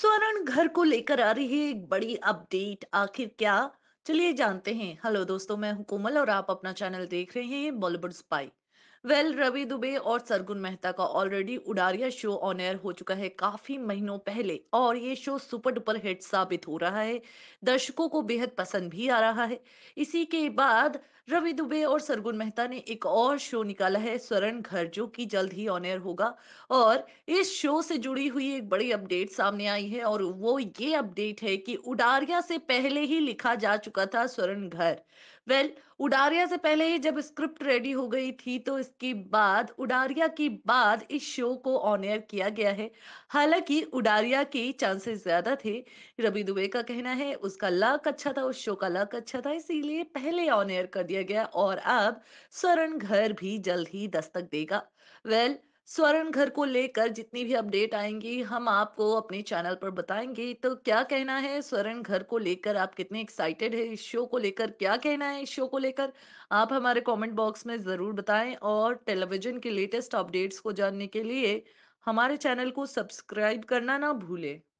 स्वर्ण घर को लेकर आ रही है एक बड़ी अपडेट आखिर क्या चलिए जानते हैं हेलो दोस्तों मैं हूं कोमल और आप अपना चैनल देख रहे हैं Bollywood spy well well, Ravi Dubey और सरगुन मेहता का already Udaariyaan show on air हो चुका है काफी महीनों पहले और ये शो सुपर डुपर हिट साबित हो रहा है दर्शकों को बेहद पसंद भी आ रहा है इसी के बाद रवि दुबे और सरगुन मेहता ने एक और शो निकाला है स्वर्ण घर जो कि जल्द ही ऑन एयर होगा और इस शो से जुड़ी हुई एक बड़ी अपडेट सामने आई है और वो ये अपडेट है कि उडारिया से पहले ही लिखा जा चुका था स्वर्ण घर वेल well, उडारिया से पहले ही जब स्क्रिप्ट रेडी हो गई थी तो इसके बाद उडारिया के बाद इस शो को ऑन एयर किया गया है हालांकि उडारिया के चांसेस ज्यादा थे रवि दुबे का कहना है उसका लक अच्छा था उस शो का लक अच्छा था इसीलिए पहले ऑन एयर कर दिया दिया गया और अब स्वर्ण घर भी जल्द ही दस्तक देगा वेल well, स्वर्ण घर को लेकर जितनी भी अपडेट आएंगी हम आपको अपने चैनल पर बताएंगे तो क्या कहना है स्वर्ण घर को लेकर आप कितने एक्साइटेड है इस शो को लेकर क्या कहना है इस शो को लेकर आप हमारे कमेंट बॉक्स में ज़रूर बताएं और टेलीविजन के लेटेस्ट अपडेट्स को जानने के लिए हमारे चैनल को सब्सक्राइब करना ना भूलें